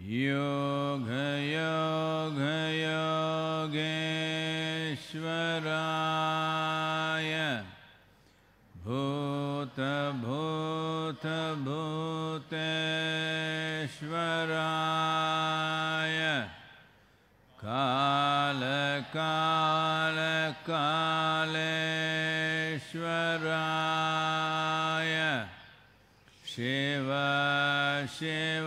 भूत भूत योगयोगयोगेश्वराय भूतभूतभूतेश्वराय कालकालकालेश्वराय शिव शिव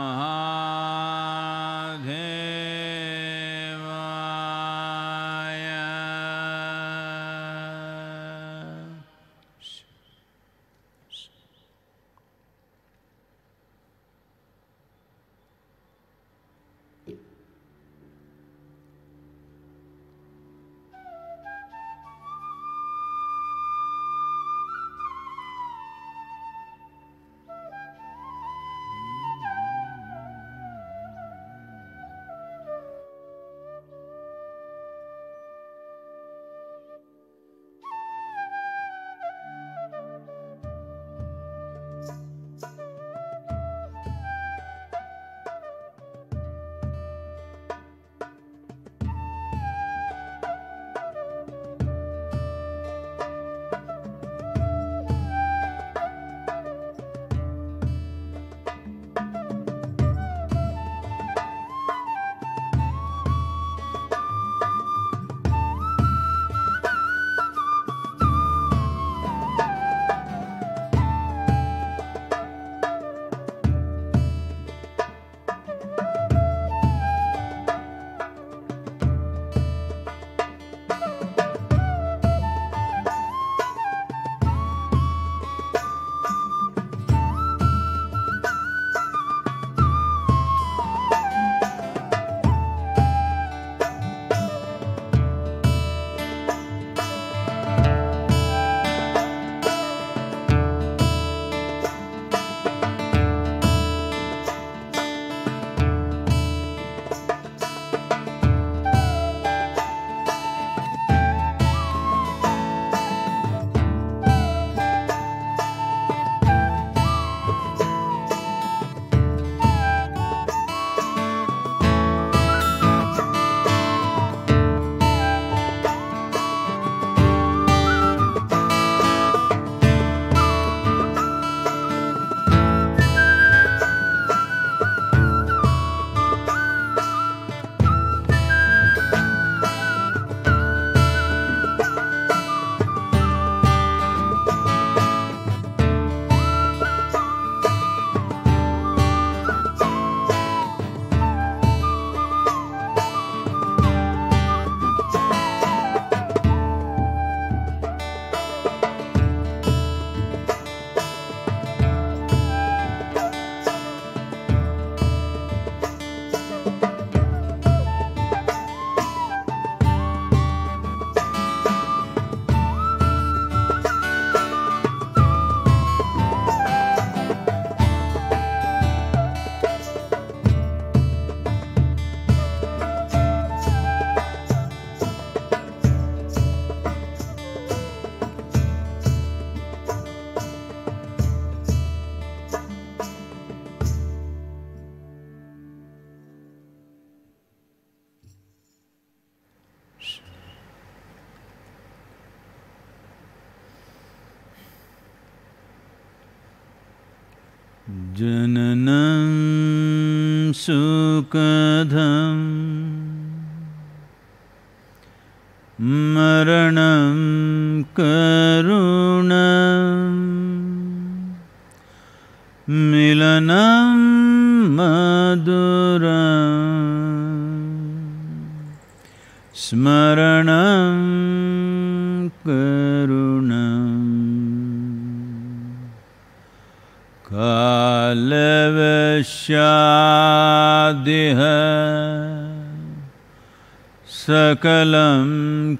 सकलं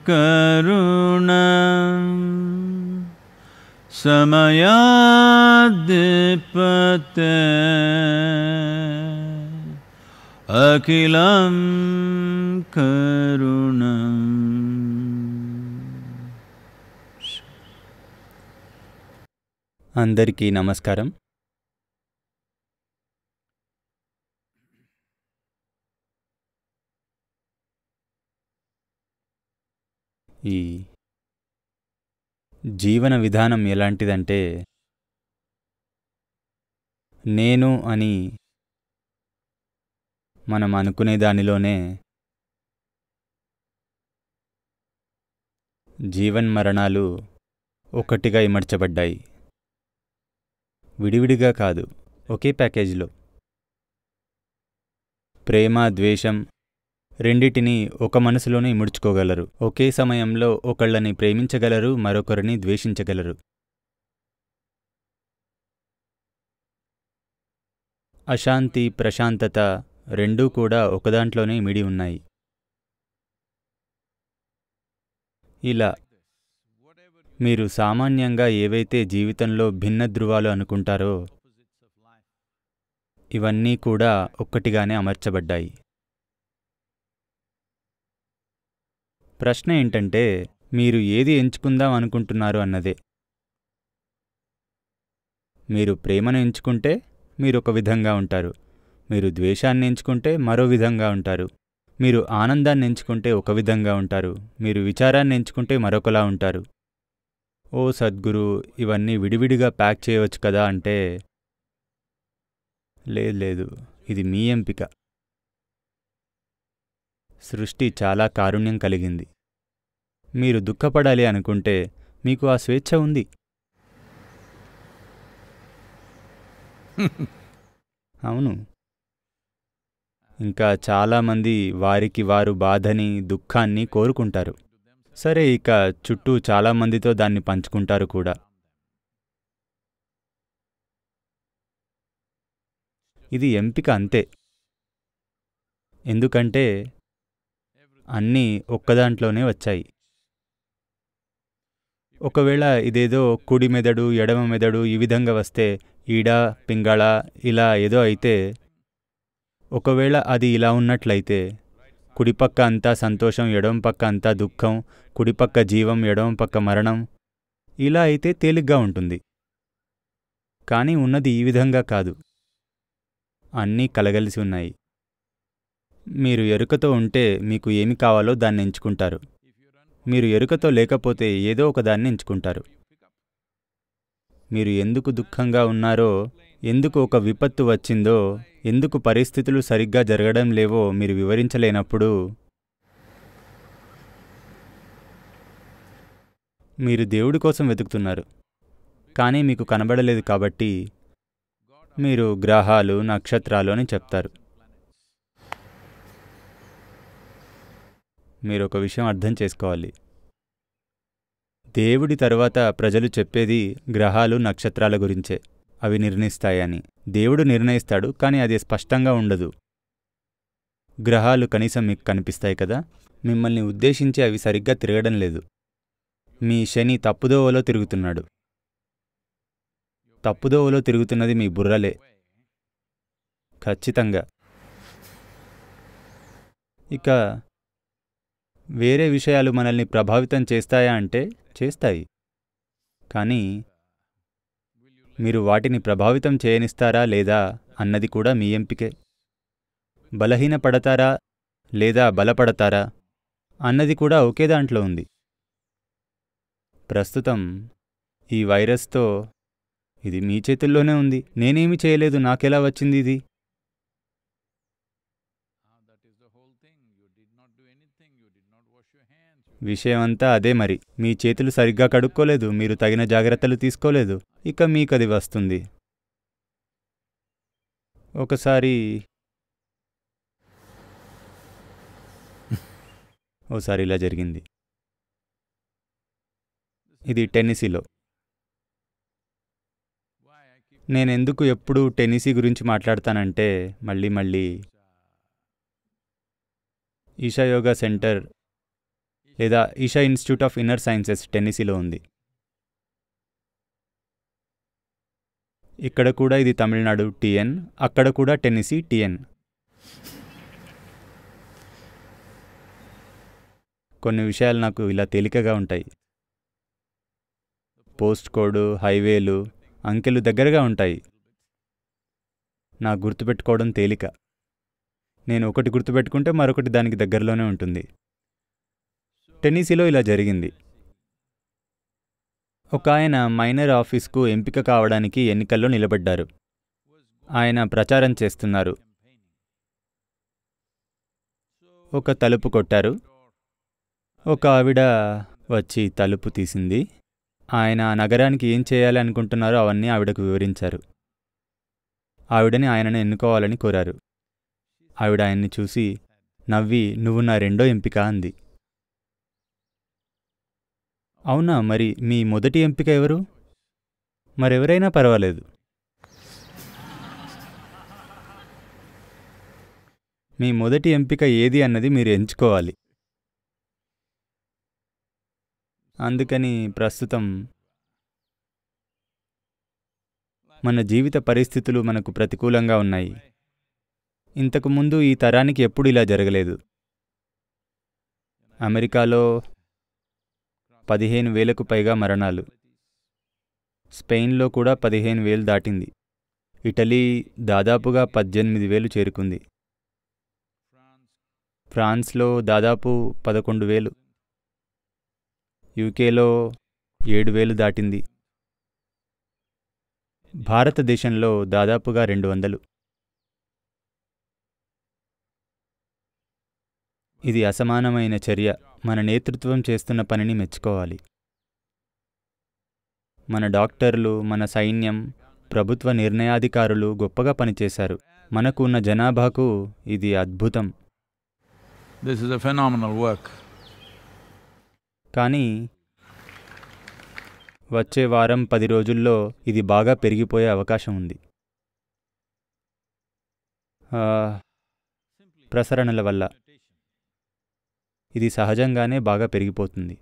करुण समया अखिलं करुणम् करुण अमस्कारम् ఈ జీవన విధానం ఎలాంటిదంటే నేను అని మనం అనుకునే దానిలోనే జీవన్ మరణాలు ఒకటిగా ఇమర్చబడ్డాయి విడివిడిగా కాదు ఒకే ప్యాకేజీలో ప్రేమ ద్వేషం రెండింటిని ఒక మనసులోనే ముడుచుకోగలరు ఒకే సమయంలో ఒకళ్ళని ప్రేమించగలరు మరొకరిని ద్వేషించగలరు అశాంతి ప్రశాంతత రెండూ కూడా ఒకదాంట్లోనే మిడి ఉన్నాయి ఇలా మీరు సామాన్యంగా ఏవైతే జీవితంలో భిన్న ధృవాలు అనుకుంటారో ఇవన్నీ కూడా ఒక్కటిగానే అమర్చబడ్డాయి ప్రశ్న ఏంటంటే మీరు ఏది ఎంచుకుందాం అనుకుంటున్నారు అన్నదే మీరు ప్రేమను ఎంచుకుంటే మీరు ఒక విధంగా ఉంటారు మీరు ద్వేషాన్ని ఎంచుకుంటే మరో విధంగా ఉంటారు మీరు ఆనందాన్ని ఎంచుకుంటే ఒక విధంగా ఉంటారు మీరు విచారాన్ని ఎంచుకుంటే మరొకలా ఉంటారు ఓ సద్గురు ఇవన్నీ విడివిడిగా ప్యాక్ చేయవచ్చు కదా అంటే లేదు లేదు ఇది మీ ఎంపిక సృష్టి చాలా కారుణ్యం కలిగింది మీరు దుఃఖపడాలి అనుకుంటే మీకు ఆ స్వేచ్ఛ ఉంది అవును ఇంకా చాలామంది వారికి వారు బాధని దుఃఖాన్ని కోరుకుంటారు సరే ఇక చుట్టూ చాలామందితో దాన్ని పంచుకుంటారు కూడా ఇది ఎంపిక అంతే ఎందుకంటే అన్నీ ఒక్కదాంట్లోనే వచ్చాయి ఒకవేళ ఇదేదో కుడి మెదడు ఎడమ మెదడు ఈ విధంగా వస్తే ఈడ పింగళ ఇలా ఏదో అయితే ఒకవేళ అది ఇలా ఉన్నట్లయితే కుడిపక్క అంతా సంతోషం ఎడవం పక్క అంతా దుఃఖం కుడిపక్క జీవం ఎడవం పక్క మరణం ఇలా అయితే తేలిగ్గా ఉంటుంది కానీ ఉన్నది ఈ విధంగా కాదు అన్నీ కలగలిసి ఉన్నాయి మీరు ఎరుకతో ఉంటే మీకు ఏమి కావాలో దాన్ని ఎంచుకుంటారు మీరు ఎరుకతో లేకపోతే ఏదో ఒకదాన్ని ఎంచుకుంటారు మీరు ఎందుకు దుఃఖంగా ఉన్నారో ఎందుకు ఒక విపత్తు వచ్చిందో ఎందుకు పరిస్థితులు సరిగ్గా జరగడం లేవో మీరు వివరించలేనప్పుడు మీరు దేవుడి కోసం వెతుకుతున్నారు కానీ మీకు కనబడలేదు కాబట్టి మీరు గ్రహాలు నక్షత్రాలు అని చెప్తారు మీరు ఒక విషయం అర్థం చేసుకోవాలి దేవుడి తర్వాత ప్రజలు చెప్పేది గ్రహాలు నక్షత్రాల గురించే అవి నిర్ణయిస్తాయని దేవుడు నిర్ణయిస్తాడు కానీ అది స్పష్టంగా ఉండదు గ్రహాలు కనీసం మీకు కనిపిస్తాయి కదా మిమ్మల్ని ఉద్దేశించి అవి సరిగ్గా తిరగడం లేదు మీ శని తప్పుదోవలో తిరుగుతున్నాడు తప్పుదోవలో తిరుగుతున్నది మీ బుర్రలే ఖచ్చితంగా ఇక వేరే విషయాలు మనల్ని ప్రభావితం చేస్తాయా అంటే చేస్తాయి కానీ మీరు వాటిని ప్రభావితం చేయనిస్తారా లేదా అన్నది కూడా మీ ఎంపికే బలహీనపడతారా లేదా బలపడతారా అన్నది కూడా ఒకే దాంట్లో ఉంది ప్రస్తుతం ఈ వైరస్తో ఇది మీ చేతుల్లోనే ఉంది నేనేమి చేయలేదు నాకెలా వచ్చింది ఇది విషయమంతా అదే మరి మీ చేతులు సరిగ్గా కడుక్కోలేదు మీరు తగిన జాగ్రత్తలు తీసుకోలేదు ఇక మీకది వస్తుంది ఒకసారి ఓసారి ఇలా జరిగింది ఇది టెన్నిసీలో నేనెందుకు ఎప్పుడు టెన్నిసీ గురించి మాట్లాడతానంటే మళ్ళీ మళ్ళీ ఈషాయోగా సెంటర్ లేదా Isha institute of inner sciences టెన్నిసీలో ఉంది ఇక్కడ కూడా ఇది తమిళనాడు టిఎన్ అక్కడ కూడా టెన్నిసీ టిఎన్ కొన్ని విషయాలు నాకు ఇలా తేలికగా ఉంటాయి పోస్ట్ కోడ్ హైవేలు అంకెలు దగ్గరగా ఉంటాయి నా గుర్తుపెట్టుకోవడం తేలిక నేను ఒకటి గుర్తుపెట్టుకుంటే మరొకటి దానికి దగ్గరలోనే ఉంటుంది టెన్నిసీలో ఇలా జరిగింది ఒక ఆయన మైనర్ ఆఫీస్కు ఎంపిక కావడానికి ఎన్నికల్లో నిలబడ్డారు ఆయన ప్రచారం చేస్తున్నారు ఒక తలుపు కొట్టారు ఒక ఆవిడ వచ్చి తలుపు తీసింది ఆయన నగరానికి ఏం చేయాలి అనుకుంటున్నారో అవన్నీ ఆవిడకు వివరించారు ఆవిడని ఆయనను ఎన్నుకోవాలని కోరారు ఆవిడ ఆయన్ని చూసి నవ్వి నువ్వు నా రెండో ఎంపిక అంది అవునా మరి మీ మొదటి ఎంపిక ఎవరు మరెవరైనా పర్వాలేదు మీ మొదటి ఎంపిక ఏది అన్నది మీరు ఎంచుకోవాలి అందుకని ప్రస్తుతం మన జీవిత పరిస్థితులు మనకు ప్రతికూలంగా ఉన్నాయి ఇంతకుముందు ఈ తరానికి ఎప్పుడు ఇలా జరగలేదు అమెరికాలో పదిహేను వేలకు పైగా మరణాలు స్పెయిన్లో కూడా పదిహేను వేలు దాటింది ఇటలీ దాదాపుగా పద్దెనిమిది వేలు చేరుకుంది ఫ్రాన్స్లో దాదాపు పదకొండు వేలు యూకేలో ఏడు వేలు దాటింది భారతదేశంలో దాదాపుగా రెండు వందలు ఇది అసమానమైన చర్య మన నేతృత్వం చేస్తున్న పనిని మెచ్చుకోవాలి మన డాక్టర్లు మన సైన్యం ప్రభుత్వ నిర్ణయాధికారులు గొప్పగా పనిచేశారు మనకు ఉన్న జనాభాకు ఇది అద్భుతం దిస్ ఇస్ ఫెనామినల్ వర్క్ కానీ వచ్చే వారం పది రోజుల్లో ఇది బాగా పెరిగిపోయే అవకాశం ఉంది ప్రసరణల వల్ల ఇది సహజంగానే బాగా పెరిగిపోతుంది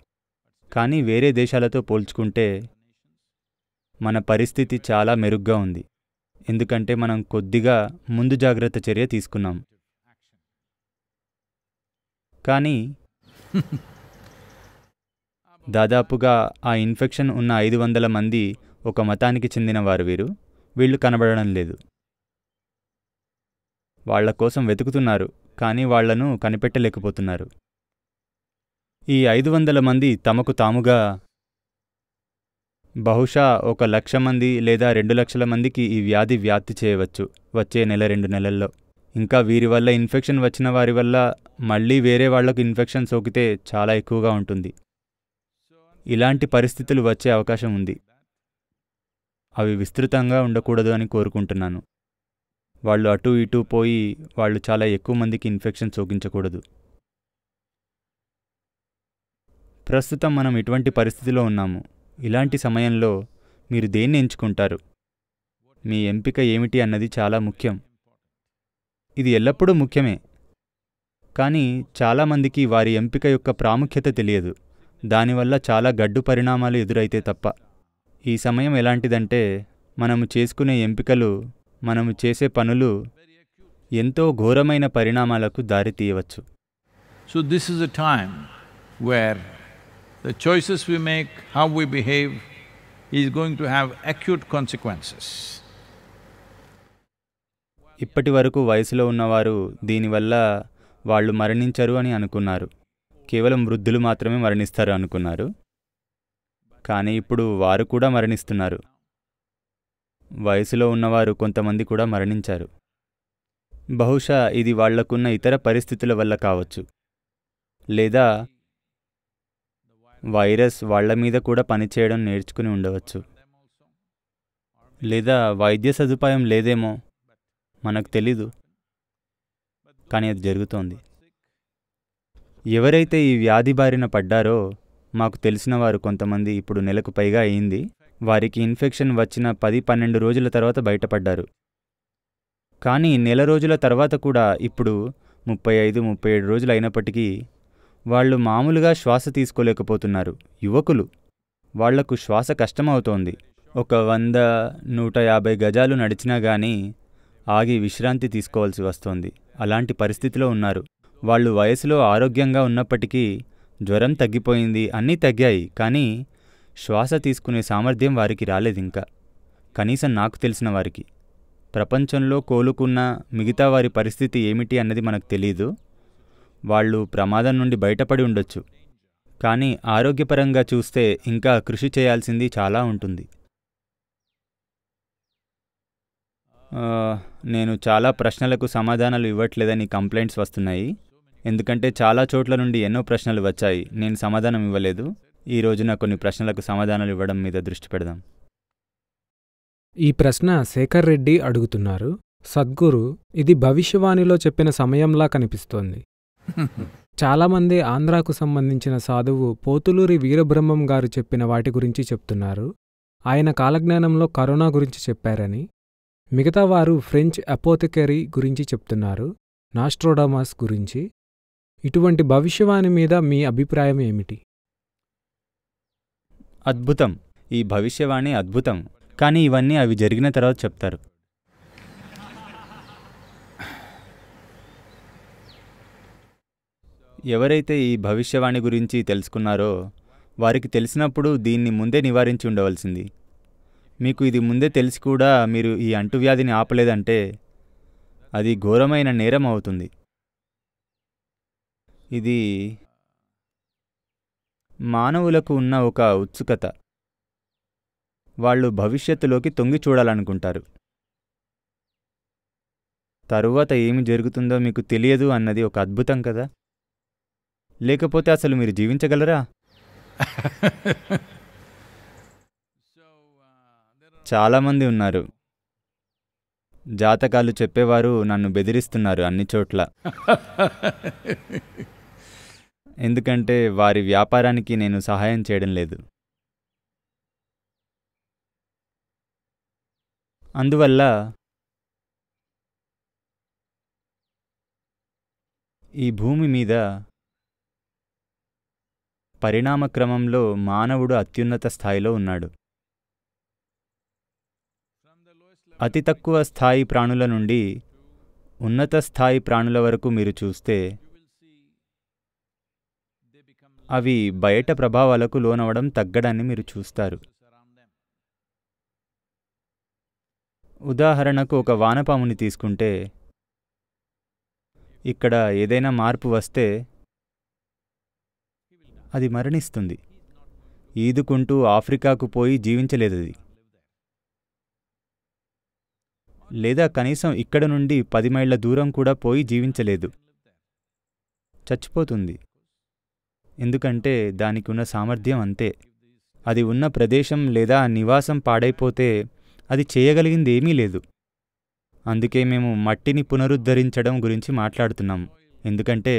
కానీ వేరే దేశాలతో పోల్చుకుంటే మన పరిస్థితి చాలా మెరుగ్గా ఉంది ఎందుకంటే మనం కొద్దిగా ముందు జాగ్రత్త చర్య తీసుకున్నాం కానీ దాదాపుగా ఆ ఇన్ఫెక్షన్ ఉన్న ఐదు వందల మంది ఒక మతానికి చెందిన వారు వీరు వీళ్ళు కనబడడం లేదు వాళ్ల కోసం వెతుకుతున్నారు కానీ వాళ్లను కనిపెట్టలేకపోతున్నారు ఈ ఐదు వందల మంది తమకు తాముగా బహుశా ఒక లక్ష మంది లేదా రెండు లక్షల మందికి ఈ వ్యాధి వ్యాప్తి చేయవచ్చు వచ్చే నెల రెండు నెలల్లో ఇంకా వీరి వల్ల ఇన్ఫెక్షన్ వచ్చిన వారి వల్ల మళ్ళీ వేరే వాళ్లకు ఇన్ఫెక్షన్ సోకితే చాలా ఎక్కువగా ఉంటుంది ఇలాంటి పరిస్థితులు వచ్చే అవకాశం ఉంది అవి విస్తృతంగా ఉండకూడదు అని కోరుకుంటున్నాను వాళ్ళు అటు ఇటు పోయి వాళ్ళు చాలా ఎక్కువ మందికి ఇన్ఫెక్షన్ సోకించకూడదు ప్రస్తుతం మనం ఇటువంటి పరిస్థితిలో ఉన్నాము ఇలాంటి సమయంలో మీరు దేన్ని ఎంచుకుంటారు మీ ఎంపిక ఏమిటి అన్నది చాలా ముఖ్యం ఇది ఎల్లప్పుడూ ముఖ్యమే కానీ చాలామందికి వారి ఎంపిక యొక్క ప్రాముఖ్యత తెలియదు దానివల్ల చాలా గడ్డు పరిణామాలు ఎదురైతే తప్ప ఈ సమయం ఎలాంటిదంటే మనము చేసుకునే ఎంపికలు మనము చేసే పనులు ఎంతో ఘోరమైన పరిణామాలకు దారితీయవచ్చు so this is a time where the choices we make, how we behave is going to have acute consequences. ఇప్పటి వరకు వయసులో ఉన్నవారు దీనివల్ల వాళ్ళు మరణించరు అని అనుకున్నారు కేవలం వృద్ధులు మాత్రమే మరణిస్తారు అనుకున్నారు కానీ ఇప్పుడు వారు కూడా మరణిస్తున్నారు వయసులో ఉన్నవారు కొంతమంది కూడా మరణించారు బహుశా ఇది వాళ్లకున్న ఇతర పరిస్థితుల వల్ల కావచ్చు లేదా వైరస్ వాళ్ళ మీద కూడా పనిచేయడం నేర్చుకుని ఉండవచ్చు లేదా వైద్య సదుపాయం లేదేమో మనకు తెలీదు కానీ అది జరుగుతోంది ఎవరైతే ఈ వ్యాధి బారిన పడ్డారో మాకు తెలిసిన వారు కొంతమంది ఇప్పుడు నెలకు పైగా అయింది వారికి ఇన్ఫెక్షన్ వచ్చిన పది పన్నెండు రోజుల తర్వాత బయటపడ్డారు కానీ నెల రోజుల తర్వాత కూడా ఇప్పుడు ముప్పై ఐదు ముప్పై ఏడు రోజులు అయినప్పటికీ వాళ్ళు మామూలుగా శ్వాస తీసుకోలేకపోతున్నారు యువకులు వాళ్లకు శ్వాస కష్టమవుతోంది ఒక వంద నూట యాభై గజాలు నడిచినా గానీ ఆగి విశ్రాంతి తీసుకోవాల్సి వస్తోంది అలాంటి పరిస్థితిలో ఉన్నారు వాళ్ళు వయసులో ఆరోగ్యంగా ఉన్నప్పటికీ జ్వరం తగ్గిపోయింది అన్నీ తగ్గాయి కానీ శ్వాస తీసుకునే సామర్థ్యం వారికి రాలేదు ఇంకా కనీసం నాకు తెలిసిన వారికి ప్రపంచంలో కోలుకున్న మిగతా వారి పరిస్థితి ఏమిటి అన్నది మనకు తెలియదు వాళ్ళు ప్రమాదం నుండి బయటపడి ఉండొచ్చు కానీ ఆరోగ్యపరంగా చూస్తే ఇంకా కృషి చేయాల్సింది చాలా ఉంటుంది నేను చాలా ప్రశ్నలకు సమాధానాలు ఇవ్వట్లేదని కంప్లైంట్స్ వస్తున్నాయి ఎందుకంటే చాలా చోట్ల నుండి ఎన్నో ప్రశ్నలు వచ్చాయి నేను సమాధానం ఇవ్వలేదు ఈ రోజున కొన్ని ప్రశ్నలకు సమాధానాలు ఇవ్వడం మీద దృష్టి పెడదాం ఈ ప్రశ్న శేఖర్ రెడ్డి అడుగుతున్నారు సద్గురు ఇది భవిష్యవాణిలో చెప్పిన సమయంలా కనిపిస్తోంది చాలామంది ఆంధ్రాకు సంబంధించిన సాధువు పోతులూరి వీరబ్రహ్మం గారు చెప్పిన వాటి గురించి చెప్తున్నారు ఆయన కాలజ్ఞానంలో కరోనా గురించి చెప్పారని మిగతా వారు ఫ్రెంచ్ అపోథెకరీ గురించి చెప్తున్నారు నాస్ట్రోడామాస్ గురించి ఇటువంటి భవిష్యవాణి మీద మీ అభిప్రాయం ఏమిటి అద్భుతం ఈ భవిష్యవాణి అద్భుతం కానీ ఇవన్నీ అవి జరిగిన తర్వాత చెప్తారు ఎవరైతే ఈ భవిష్యవాణి గురించి తెలుసుకున్నారో వారికి తెలిసినప్పుడు దీన్ని ముందే నివారించి ఉండవలసింది మీకు ఇది ముందే తెలిసి కూడా మీరు ఈ అంటువ్యాధిని ఆపలేదంటే అది ఘోరమైన నేరం అవుతుంది ఇది మానవులకు ఉన్న ఒక ఉత్సుకత వాళ్ళు భవిష్యత్తులోకి తొంగి చూడాలనుకుంటారు తరువాత ఏమి జరుగుతుందో మీకు తెలియదు అన్నది ఒక అద్భుతం కదా లేకపోతే అసలు మీరు జీవించగలరా చాలామంది ఉన్నారు జాతకాలు చెప్పేవారు నన్ను బెదిరిస్తున్నారు అన్ని చోట్ల ఎందుకంటే వారి వ్యాపారానికి నేను సహాయం చేయడం లేదు అందువల్ల ఈ భూమి మీద పరిణామక్రమంలో మానవుడు అత్యున్నత స్థాయిలో ఉన్నాడు అతి తక్కువ స్థాయి ప్రాణుల నుండి ఉన్నత స్థాయి ప్రాణుల వరకు మీరు చూస్తే అవి బయట ప్రభావాలకు లోనవడం తగ్గడాన్ని మీరు చూస్తారు ఉదాహరణకు ఒక వానపాముని తీసుకుంటే ఇక్కడ ఏదైనా మార్పు వస్తే అది మరణిస్తుంది ఈదుకుంటూ ఆఫ్రికాకు పోయి జీవించలేదది లేదా కనీసం ఇక్కడ నుండి పది మైళ్ళ దూరం కూడా పోయి జీవించలేదు చచ్చిపోతుంది ఎందుకంటే దానికి ఉన్న సామర్థ్యం అంతే అది ఉన్న ప్రదేశం లేదా నివాసం పాడైపోతే అది చేయగలిగింది ఏమీ లేదు అందుకే మేము మట్టిని పునరుద్ధరించడం గురించి మాట్లాడుతున్నాం ఎందుకంటే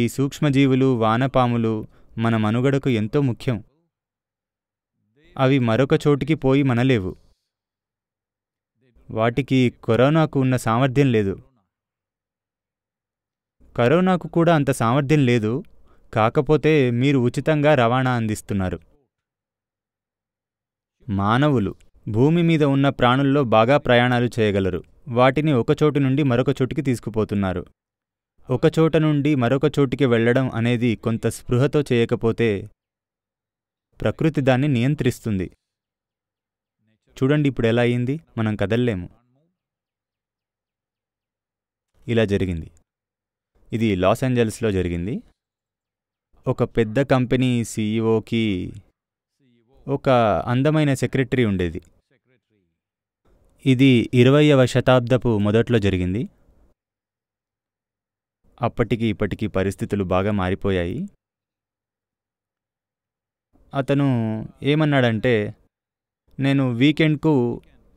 ఈ సూక్ష్మజీవులు వానపాములు మన మనుగడకు ఎంతో ముఖ్యం అవి మరొక చోటికి పోయి మనలేవు వాటికి కరోనాకు ఉన్న సామర్థ్యం లేదు కరోనాకు కూడా అంత సామర్థ్యం లేదు కాకపోతే మీరు ఉచితంగా రవాణా అందిస్తున్నారు మానవులు భూమి మీద ఉన్న ప్రాణుల్లో బాగా ప్రయాణాలు చేయగలరు వాటిని ఒకచోటు నుండి మరొక చోటుకి తీసుకుపోతున్నారు ఒకచోట నుండి మరొక చోటికి వెళ్లడం అనేది కొంత స్పృహతో చేయకపోతే ప్రకృతి దాన్ని నియంత్రిస్తుంది చూడండి ఇప్పుడు ఎలా అయింది మనం కదల్లేము ఇలా జరిగింది ఇది లాస్ ఏంజల్స్లో జరిగింది ఒక పెద్ద కంపెనీ సీఈఓకి ఒక అందమైన సెక్రటరీ ఉండేది ఇది ఇరవయవ శతాబ్దపు మొదట్లో జరిగింది అప్పటికి ఇప్పటికీ పరిస్థితులు బాగా మారిపోయాయి అతను ఏమన్నాడంటే నేను వీకెండ్కు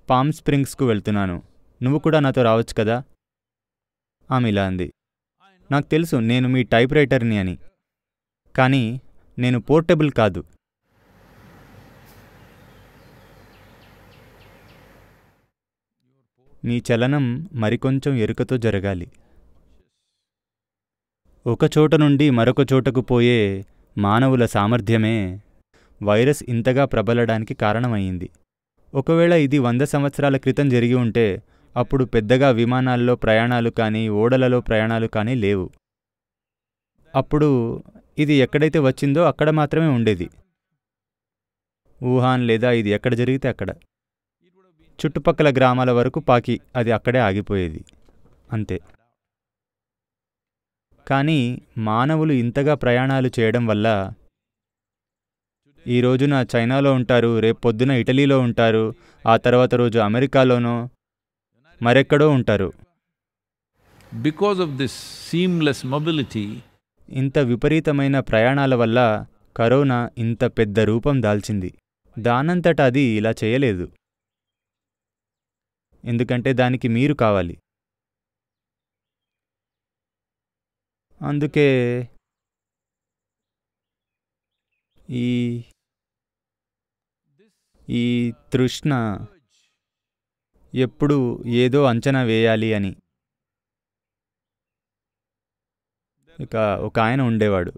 పామ్ స్ప్రింగ్స్కు వెళ్తున్నాను నువ్వు కూడా నాతో రావచ్చు కదా ఆమె ఇలా అంది నాకు తెలుసు నేను మీ టైప్ రైటర్ని అని కానీ నేను పోర్టబుల్ కాదు నీ చలనం మరికొంచెం ఎరుకతో జరగాలి ఒకచోట నుండి మరొక చోటకు పోయే మానవుల సామర్థ్యమే వైరస్ ఇంతగా ప్రబలడానికి కారణమయ్యింది ఒకవేళ ఇది వంద సంవత్సరాల క్రితం జరిగి ఉంటే అప్పుడు పెద్దగా విమానాల్లో ప్రయాణాలు కానీ ఓడలలో ప్రయాణాలు కానీ లేవు అప్పుడు ఇది ఎక్కడైతే వచ్చిందో అక్కడ మాత్రమే ఉండేది వుహాన్ లేదా ఇది ఎక్కడ జరిగితే అక్కడ చుట్టుపక్కల గ్రామాల వరకు పాకి అది అక్కడే ఆగిపోయేది అంతే కానీ మానవులు ఇంతగా ప్రయాణాలు చేయడం వల్ల ఈ రోజున చైనాలో ఉంటారు రేపు పొద్దున ఇటలీలో ఉంటారు ఆ తర్వాత రోజు అమెరికాలోనో మరెక్కడో ఉంటారు because of this seamless mobility ఇంత విపరీతమైన ప్రయాణాల వల్ల కరోనా ఇంత పెద్ద రూపం దాల్చింది దానంతట అది ఇలా చేయలేదు ఎందుకంటే దానికి మీరు కావాలి అందుకే ఈ ఈ తృష్ణ ఎప్పుడు ఏదో అంచనా వేయాలి అని ఇక ఒక ఆయన ఉండేవాడు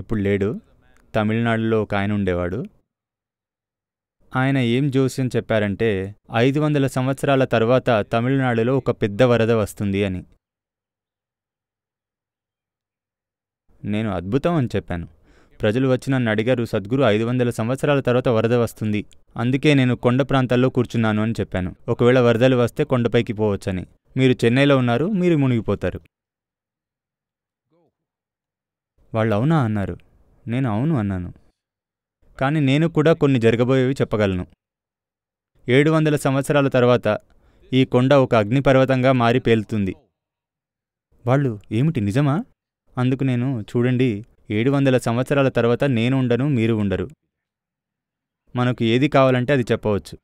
ఇప్పుడు లేడు తమిళనాడులో ఒక ఆయన ఉండేవాడు ఆయన ఏం జోస్యం చెప్పారంటే ఐదు వందల సంవత్సరాల తర్వాత తమిళనాడులో ఒక పెద్ద వరద వస్తుంది అని నేను అద్భుతం అని చెప్పాను ప్రజలు వచ్చి నన్ను అడిగారు సద్గురు ఐదు వందల సంవత్సరాల తర్వాత వరద వస్తుంది అందుకే నేను కొండ ప్రాంతాల్లో కూర్చున్నాను అని చెప్పాను ఒకవేళ వరదలు వస్తే కొండపైకి పోవచ్చని మీరు చెన్నైలో ఉన్నారు మీరు మునిగిపోతారు వాళ్ళు అవునా అన్నారు నేను అవును అన్నాను కానీ నేను కూడా కొన్ని జరగబోయేవి చెప్పగలను ఏడు వందల సంవత్సరాల తర్వాత ఈ కొండ ఒక అగ్నిపర్వతంగా మారి పేలుతుంది వాళ్ళు ఏమిటి నిజమా అందుకు నేను చూడండి ఏడు వందల సంవత్సరాల తర్వాత నేను ఉండను మీరు ఉండరు మనకు ఏది కావాలంటే అది చెప్పవచ్చు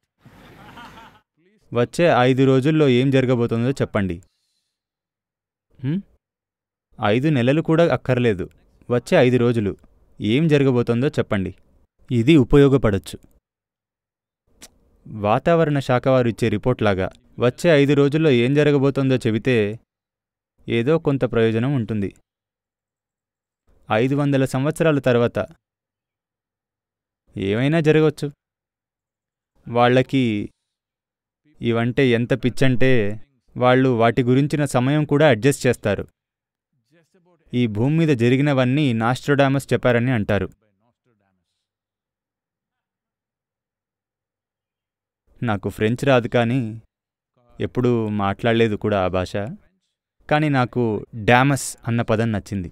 వచ్చే ఐదు రోజుల్లో ఏం జరగబోతుందో చెప్పండి ఐదు నెలలు కూడా అక్కర్లేదు వచ్చే ఐదు రోజులు ఏం జరగబోతుందో చెప్పండి ఇది ఉపయోగపడచ్చు వాతావరణ శాఖ వారు ఇచ్చే రిపోర్ట్లాగా వచ్చే ఐదు రోజుల్లో ఏం జరగబోతుందో చెబితే ఏదో కొంత ప్రయోజనం ఉంటుంది ఐదు వందల సంవత్సరాల తర్వాత ఏమైనా జరగవచ్చు వాళ్ళకి ఇవంటే ఎంత పిచ్చంటే వాళ్ళు వాటి గురించిన సమయం కూడా అడ్జస్ట్ చేస్తారు ఈ భూమి మీద జరిగినవన్నీ నాస్ట్రోడామస్ చెప్పారని అంటారు నాకు ఫ్రెంచ్ రాదు కానీ ఎప్పుడూ మాట్లాడలేదు కూడా ఆ భాష కానీ నాకు డామస్ అన్న పదం నచ్చింది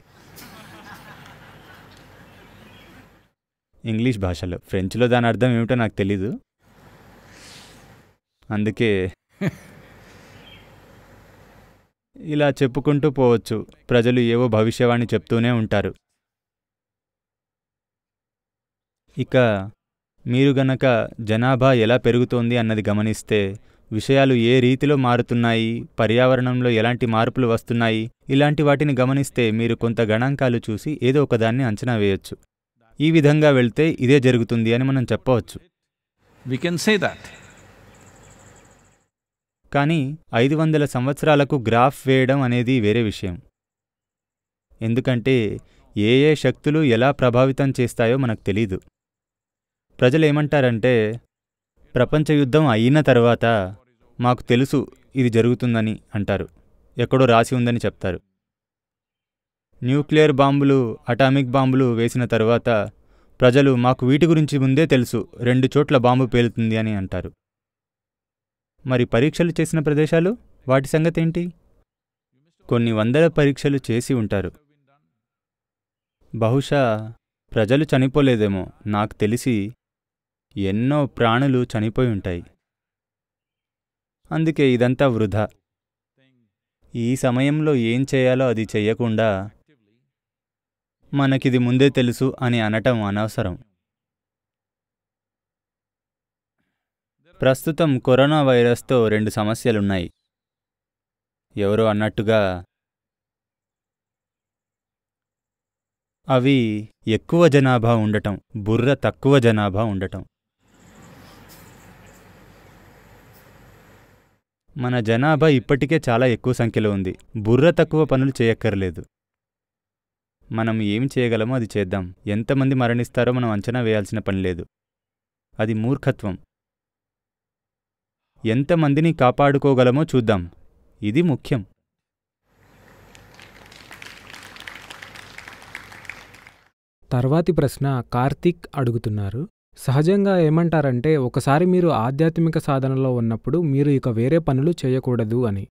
ఇంగ్లీష్ భాషలో ఫ్రెంచ్లో దాని అర్థం ఏమిటో నాకు తెలీదు అందుకే ఇలా చెప్పుకుంటూ పోవచ్చు ప్రజలు ఏవో భవిష్యవాణి చెప్తూనే ఉంటారు ఇక మీరు గనక జనాభా ఎలా పెరుగుతోంది అన్నది గమనిస్తే విషయాలు ఏ రీతిలో మారుతున్నాయి పర్యావరణంలో ఎలాంటి మార్పులు వస్తున్నాయి ఇలాంటి వాటిని గమనిస్తే మీరు కొంత గణాంకాలు చూసి ఏదో ఒకదాన్ని అంచనా వేయొచ్చు ఈ విధంగా వెళ్తే ఇదే జరుగుతుంది అని మనం చెప్పవచ్చు వి కెన్ సే దాట్ కానీ ఐదు వందల సంవత్సరాలకు గ్రాఫ్ వేయడం అనేది వేరే విషయం ఎందుకంటే ఏ ఏ శక్తులు ఎలా ప్రభావితం చేస్తాయో మనకు తెలీదు ప్రజలు ఏమంటారంటే ప్రపంచ యుద్ధం అయిన తర్వాత మాకు తెలుసు ఇది జరుగుతుందని అంటారు ఎక్కడో రాసి ఉందని చెప్తారు న్యూక్లియర్ బాంబులు అటామిక్ బాంబులు వేసిన తర్వాత ప్రజలు మాకు వీటి గురించి ముందే తెలుసు రెండు చోట్ల బాంబు పేలుతుంది అని అంటారు మరి పరీక్షలు చేసిన ప్రదేశాలు వాటి సంగతేంటి కొన్ని వందల పరీక్షలు చేసి ఉంటారు బహుశా ప్రజలు చనిపోలేదేమో నాకు తెలిసి ఎన్నో ప్రాణులు చనిపోయి ఉంటాయి అందుకే ఇదంతా వృధా ఈ సమయంలో ఏం చేయాలో అది చెయ్యకుండా మనకిది ముందే తెలుసు అని అనటం అనవసరం ప్రస్తుతం కరోనా వైరస్తో రెండు సమస్యలున్నాయి ఎవరో అన్నట్టుగా అవి ఎక్కువ జనాభా ఉండటం బుర్ర తక్కువ జనాభా ఉండటం మన జనాభా ఇప్పటికే చాలా ఎక్కువ సంఖ్యలో ఉంది బుర్ర తక్కువ పనులు చేయక్కర్లేదు మనం ఏమి చేయగలమో అది చేద్దాం ఎంతమంది మరణిస్తారో మనం అంచనా వేయాల్సిన పని లేదు అది మూర్ఖత్వం ఎంతమందిని కాపాడుకోగలమో చూద్దాం ఇది ముఖ్యం తర్వాతి ప్రశ్న కార్తీక్ అడుగుతున్నారు సహజంగా ఏమంటారంటే ఒకసారి మీరు ఆధ్యాత్మిక సాధనలో ఉన్నప్పుడు మీరు ఇక వేరే పనులు చేయకూడదు అని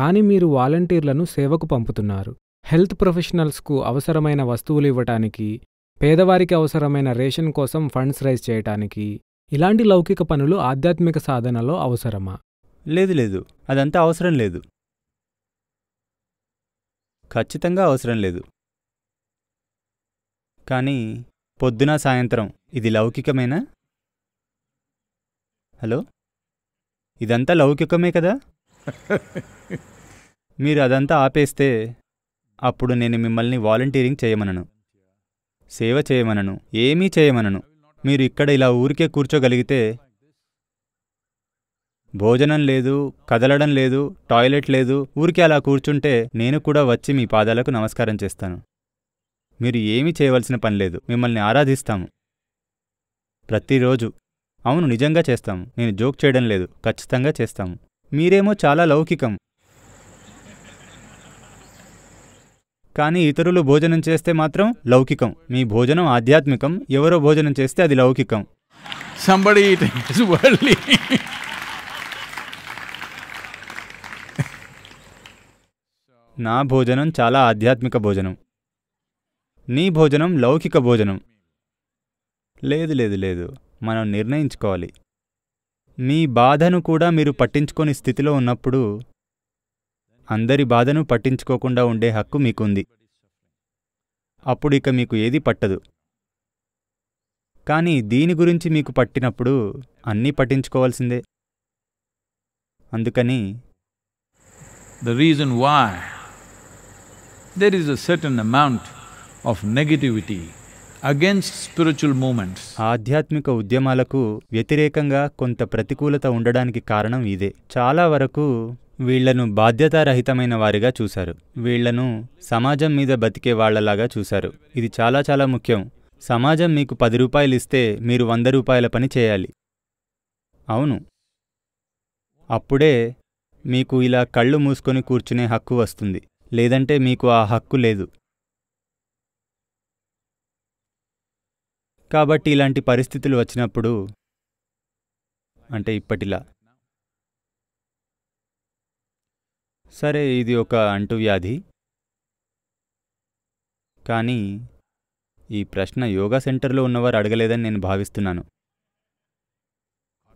కానీ మీరు వాలంటీర్లను సేవకు పంపుతున్నారు హెల్త్ ప్రొఫెషనల్స్కు అవసరమైన వస్తువులు ఇవ్వటానికి పేదవారికి అవసరమైన రేషన్ కోసం ఫండ్స్ రైజ్ చేయటానికి ఇలాంటి లౌకిక పనులు ఆధ్యాత్మిక సాధనలో అవసరమా లేదు లేదు అదంతా అవసరం లేదు ఖచ్చితంగా అవసరం లేదు కానీ పొద్దున సాయంత్రం ఇది లౌకికమేనా హలో ఇదంతా లౌకికమే కదా మీరు అదంతా ఆపేస్తే అప్పుడు నేను మిమ్మల్ని వాలంటీరింగ్ చేయమనను సేవ చేయమనను ఏమీ చేయమనను మీరు ఇక్కడ ఇలా ఊరికే కూర్చోగలిగితే భోజనం లేదు కదలడం లేదు టాయిలెట్ లేదు ఊరికే అలా కూర్చుంటే నేను కూడా వచ్చి మీ పాదాలకు నమస్కారం చేస్తాను మీరు ఏమీ చేయవలసిన పని లేదు మిమ్మల్ని ఆరాధిస్తాము ప్రతిరోజు అవును నిజంగా చేస్తాము నేను జోక్ చేయడం లేదు ఖచ్చితంగా చేస్తాము మీరేమో చాలా లౌకికం కానీ ఇతరులు భోజనం చేస్తే మాత్రం లౌకికం మీ భోజనం ఆధ్యాత్మికం ఎవరో భోజనం చేస్తే అది లౌకికం సంబడి నా భోజనం చాలా ఆధ్యాత్మిక భోజనం నీ భోజనం లౌకిక భోజనం లేదు లేదు లేదు మనం నిర్ణయించుకోవాలి మీ బాధను కూడా మీరు పట్టించుకోని స్థితిలో ఉన్నప్పుడు అందరి బాధను పట్టించుకోకుండా ఉండే హక్కు మీకుంది అప్పుడు ఇక మీకు ఏది పట్టదు కానీ దీని గురించి మీకు పట్టినప్పుడు అన్నీ పట్టించుకోవాల్సిందే అందుకని the reason why there is a certain amount of negativity against spiritual movements ఆధ్యాత్మిక ఉద్యమాలకు వ్యతిరేకంగా కొంత ప్రతికూలత ఉండడానికి కారణం ఇదే చాలా వరకు వీళ్లను బాధ్యతారహితమైన వారిగా చూశారు వీళ్లను సమాజం మీద బతికే వాళ్లలాగా చూశారు ఇది చాలా చాలా ముఖ్యం సమాజం మీకు పది రూపాయలు ఇస్తే మీరు వంద రూపాయల పని చేయాలి అవును అప్పుడే మీకు ఇలా కళ్ళు మూసుకొని కూర్చునే హక్కు వస్తుంది లేదంటే మీకు ఆ హక్కు లేదు కాబట్టి ఇలాంటి పరిస్థితులు వచ్చినప్పుడు అంటే ఇప్పటిలా సరే ఇది ఒక అంటువ్యాధి కానీ ఈ ప్రశ్న యోగా సెంటర్లో ఉన్నవారు అడగలేదని నేను భావిస్తున్నాను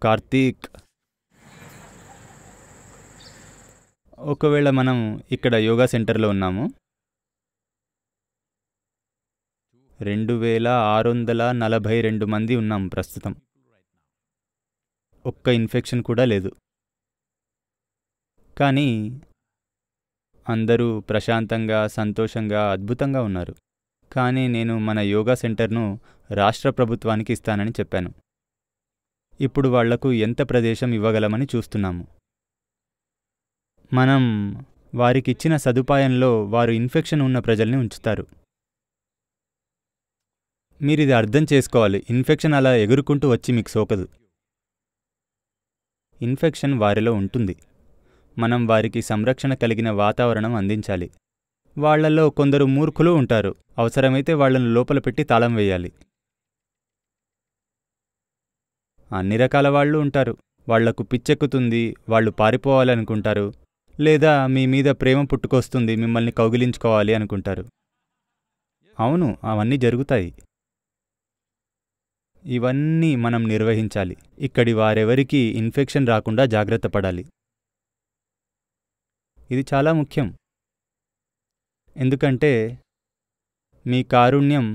కార్తీక్ ఒకవేళ మనం ఇక్కడ యోగా సెంటర్లో ఉన్నాము రెండు వేల ఆరు వందల నలభై రెండు మంది ఉన్నాం ప్రస్తుతం ఒక్క ఇన్ఫెక్షన్ కూడా లేదు కానీ అందరూ ప్రశాంతంగా సంతోషంగా అద్భుతంగా ఉన్నారు కానీ నేను మన యోగా సెంటర్ను రాష్ట్ర ప్రభుత్వానికి ఇస్తానని చెప్పాను ఇప్పుడు వాళ్లకు ఎంత ప్రదేశం ఇవ్వగలమని చూస్తున్నాము మనం వారికిచ్చిన సదుపాయంలో వారు ఇన్ఫెక్షన్ ఉన్న ప్రజల్ని ఉంచుతారు మీరిది అర్థం చేసుకోవాలి ఇన్ఫెక్షన్ అలా ఎగురుకుంటూ వచ్చి మీకు సోకదు ఇన్ఫెక్షన్ వారిలో ఉంటుంది మనం వారికి సంరక్షణ కలిగిన వాతావరణం అందించాలి వాళ్లలో కొందరు మూర్ఖులు ఉంటారు అవసరమైతే వాళ్లను లోపల పెట్టి తాళం వేయాలి అన్ని రకాల వాళ్ళు ఉంటారు వాళ్లకు పిచ్చెక్కుతుంది వాళ్ళు పారిపోవాలనుకుంటారు లేదా మీ మీద ప్రేమ పుట్టుకొస్తుంది మిమ్మల్ని కౌగిలించుకోవాలి అనుకుంటారు అవును అవన్నీ జరుగుతాయి ఇవన్నీ మనం నిర్వహించాలి ఇక్కడి వారెవరికీ ఇన్ఫెక్షన్ రాకుండా జాగ్రత్త పడాలి ఇది చాలా ముఖ్యం ఎందుకంటే మీ కారుణ్యం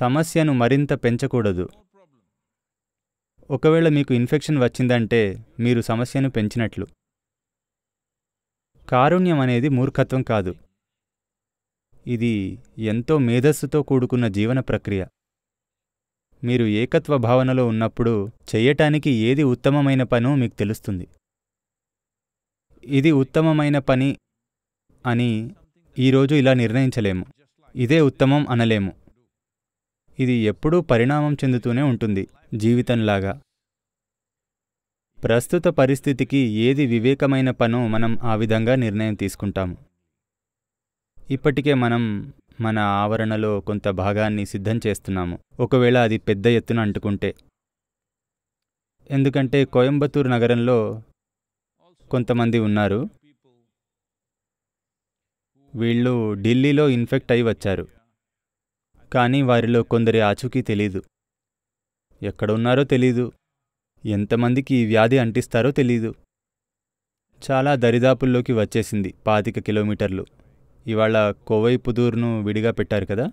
సమస్యను మరింత పెంచకూడదు ఒకవేళ మీకు ఇన్ఫెక్షన్ వచ్చిందంటే మీరు సమస్యను పెంచినట్లు కారుణ్యం అనేది మూర్ఖత్వం కాదు ఇది ఎంతో మేధస్సుతో కూడుకున్న జీవన ప్రక్రియ మీరు ఏకత్వ భావనలో ఉన్నప్పుడు చెయ్యటానికి ఏది ఉత్తమమైన పనో మీకు తెలుస్తుంది ఇది ఉత్తమమైన పని అని ఈరోజు ఇలా నిర్ణయించలేము ఇదే ఉత్తమం అనలేము ఇది ఎప్పుడూ పరిణామం చెందుతూనే ఉంటుంది జీవితంలాగా ప్రస్తుత పరిస్థితికి ఏది వివేకమైన పనో మనం ఆ విధంగా నిర్ణయం తీసుకుంటాము ఇప్పటికే మనం మన ఆవరణలో కొంత భాగాన్ని సిద్ధం చేస్తున్నాము ఒకవేళ అది పెద్ద ఎత్తున అంటుకుంటే ఎందుకంటే కోయంబత్తూరు నగరంలో కొంతమంది ఉన్నారు వీళ్ళు ఢిల్లీలో ఇన్ఫెక్ట్ అయి వచ్చారు కానీ వారిలో కొందరి ఆచూకీ తెలీదు ఎక్కడ ఉన్నారో తెలీదు ఎంతమందికి ఈ వ్యాధి అంటిస్తారో తెలీదు చాలా దరిదాపుల్లోకి వచ్చేసింది పాతిక కిలోమీటర్లు ఇవాళ కోవైపుదూర్ను విడిగా పెట్టారు కదా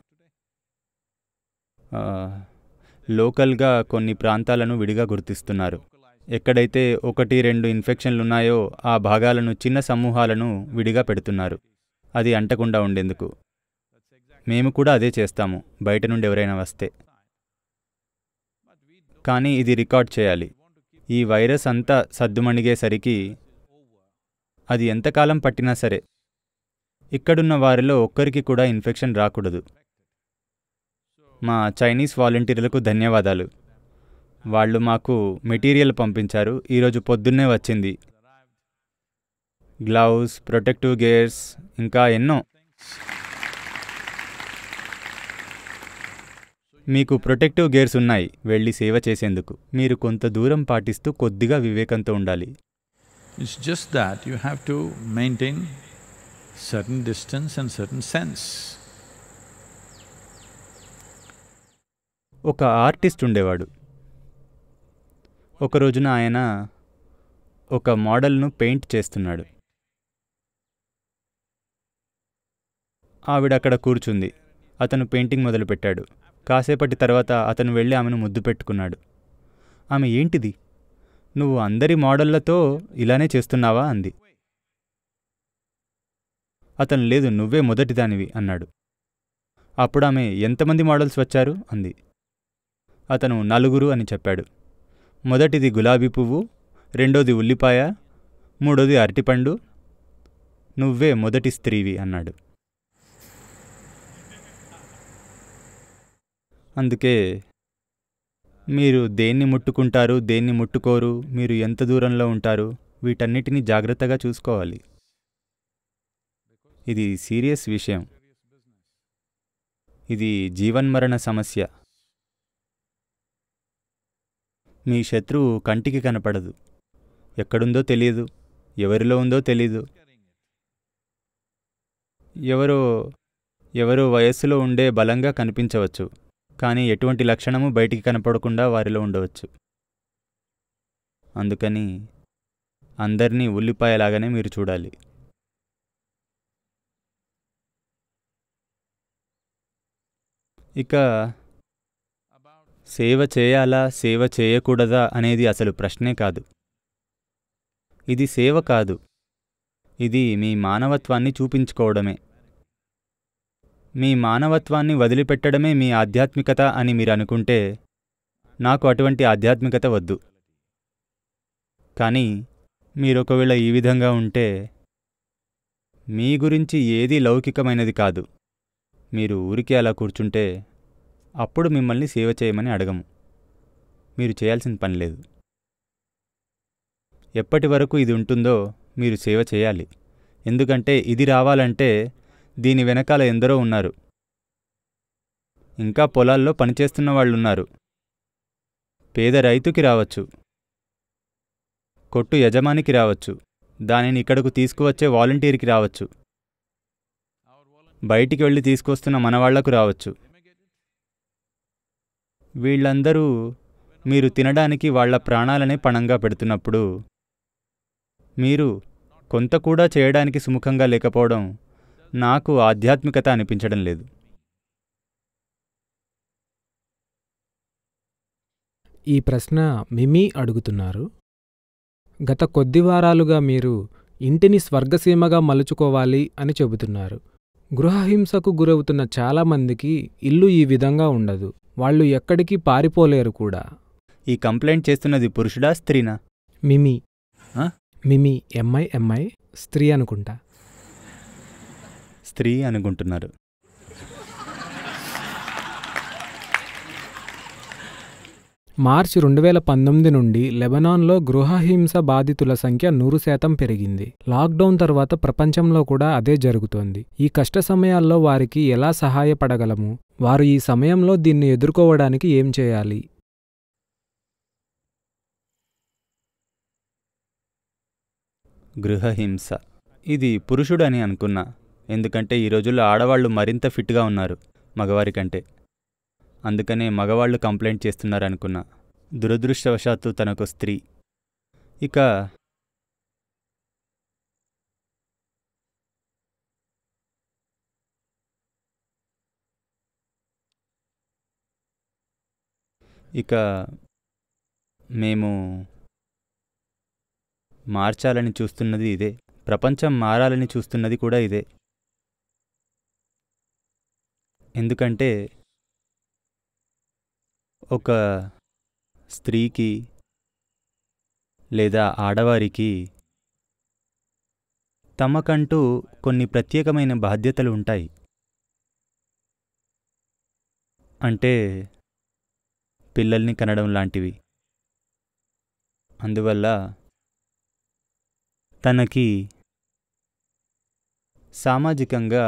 లోకల్గా కొన్ని ప్రాంతాలను విడిగా గుర్తిస్తున్నారు ఎక్కడైతే ఒకటి రెండు ఇన్ఫెక్షన్లున్నాయో ఆ భాగాలను చిన్న సమూహాలను విడిగా పెడుతున్నారు అది అంటకుండా ఉండేందుకు మేము కూడా అదే చేస్తాము బయట నుండి ఎవరైనా వస్తే కానీ ఇది రికార్డ్ చేయాలి ఈ వైరస్ అంతా సర్దుమణిగేసరికి అది ఎంతకాలం పట్టినా సరే ఇక్కడున్న వారిలో ఒక్కరికి కూడా ఇన్ఫెక్షన్ రాకూడదు మా చైనీస్ వాలంటీర్లకు ధన్యవాదాలు వాళ్ళు మాకు మెటీరియల్ పంపించారు ఈరోజు పొద్దున్నే వచ్చింది గ్లౌస్ ప్రొటెక్టివ్ గేర్స్ ఇంకా ఎన్నో మీకు ప్రొటెక్టివ్ గేర్స్ ఉన్నాయి వెళ్ళి సేవ చేసేందుకు మీరు కొంత దూరం పాటిస్తూ కొద్దిగా వివేకంతో ఉండాలి it's just that you have to maintain certain distance and certain sense ఒక ఆర్టిస్ట్ ఉండేవాడు ఒకరోజున ఆయన ఒక మోడల్ను పెయింట్ చేస్తున్నాడు ఆవిడ అక్కడ కూర్చుంది అతను పెయింటింగ్ మొదలుపెట్టాడు కాసేపటి తర్వాత అతను వెళ్ళి ఆమెను ముద్దు పెట్టుకున్నాడు ఆమె ఏంటిది నువ్వు అందరి మోడళ్లతో ఇలానే చేస్తున్నావా అంది అతను లేదు నువ్వే మొదటిదానివి అన్నాడు అప్పుడు ఆమె ఎంతమంది మోడల్స్ వచ్చారు అంది అతను నలుగురు అని చెప్పాడు మొదటిది గులాబీ పువ్వు రెండోది ఉల్లిపాయ మూడోది అరటిపండు నువ్వే మొదటి స్త్రీవి అన్నాడు అందుకే మీరు దేన్ని ముట్టుకుంటారు దేన్ని ముట్టుకోరు మీరు ఎంత దూరంలో ఉంటారు వీటన్నిటినీ జాగ్రత్తగా చూసుకోవాలి ఇది సీరియస్ విషయం ఇది జీవన్మరణ సమస్య మీ శత్రువు కంటికి కనపడదు ఎక్కడుందో తెలియదు ఎవరిలో ఉందో తెలీదు ఎవరో ఎవరో వయస్సులో ఉండే బలంగా కనిపించవచ్చు కానీ ఎటువంటి లక్షణము బయటికి కనపడకుండా వారిలో ఉండవచ్చు అందుకని అందరినీ ఉల్లిపాయలాగానే మీరు చూడాలి ఇక సేవ చేయాలా సేవ చేయకూడదా అనేది అసలు ప్రశ్నే కాదు ఇది సేవ కాదు ఇది మీ మానవత్వాన్ని చూపించుకోవడమే మీ మానవత్వాన్ని వదిలిపెట్టడమే మీ ఆధ్యాత్మికత అని మీరు అనుకుంటే నాకు అటువంటి ఆధ్యాత్మికత వద్దు కానీ మీరొకవేళ ఈ విధంగా ఉంటే మీ గురించి ఏది లౌకికమైనది కాదు మీరు ఊరికే అలా కూర్చుంటే అప్పుడు మిమ్మల్ని సేవ చేయమని అడగము మీరు చేయాల్సిన పని లేదు ఎప్పటి వరకు ఇది ఉంటుందో మీరు సేవ చేయాలి ఎందుకంటే ఇది రావాలంటే దీని వెనకాల ఎందరో ఉన్నారు ఇంకా పొలాల్లో పనిచేస్తున్న వాళ్ళున్నారు పేద రైతుకి రావచ్చు కొట్టు యజమానికి రావచ్చు దానిని ఇక్కడకు తీసుకువచ్చే వాలంటీర్కి రావచ్చు బయటికి వెళ్ళి తీసుకొస్తున్న మనవాళ్లకు రావచ్చు వీళ్ళందరూ మీరు తినడానికి వాళ్ల ప్రాణాలనే పణంగా పెడుతున్నప్పుడు మీరు కొంత కూడా చేయడానికి సుముఖంగా లేకపోవడం నాకు ఆధ్యాత్మికత అనిపించడం లేదు ఈ ప్రశ్న మిమీ అడుగుతున్నారు గత కొద్ది వారాలుగా మీరు ఇంటిని స్వర్గసీమగా మలుచుకోవాలి అని చెబుతున్నారు గృహహింసకు గురవుతున్న చాలామందికి ఇల్లు ఈ విధంగా ఉండదు వాళ్ళు ఎక్కడికి పారిపోలేరు కూడా ఈ కంప్లైంట్ చేస్తున్నది పురుషుడా స్త్రీనా మిమి మిమి ఎంఐ ఎంఐ స్త్రీ అనుకుంటా స్త్రీ అనుకుంటున్నారు మార్చి రెండు వేల పంతొమ్మిది నుండి లెబనాన్లో గృహహింస బాధితుల సంఖ్య నూరు శాతం పెరిగింది లాక్డౌన్ తర్వాత ప్రపంచంలో కూడా అదే జరుగుతోంది ఈ కష్ట సమయాల్లో వారికి ఎలా సహాయపడగలము వారు ఈ సమయంలో దీన్ని ఎదుర్కోవడానికి ఏం చేయాలి గృహహింస ఇది పురుషుడని అనుకున్నా ఎందుకంటే ఈ రోజుల్లో ఆడవాళ్లు మరింత ఫిట్గా ఉన్నారు మగవారి కంటే అందుకనే మగవాళ్ళు కంప్లైంట్ చేస్తున్నారనుకున్నా దురదృష్టవశాత్తు తనకు స్త్రీ ఇక ఇక మేము మార్చాలని చూస్తున్నది ఇదే ప్రపంచం మారాలని చూస్తున్నది కూడా ఇదే ఎందుకంటే ఒక స్త్రీకి లేదా ఆడవారికి తమకంటూ కొన్ని ప్రత్యేకమైన బాధ్యతలు ఉంటాయి అంటే పిల్లల్ని కనడం లాంటివి అందువల్ల తనకి సామాజికంగా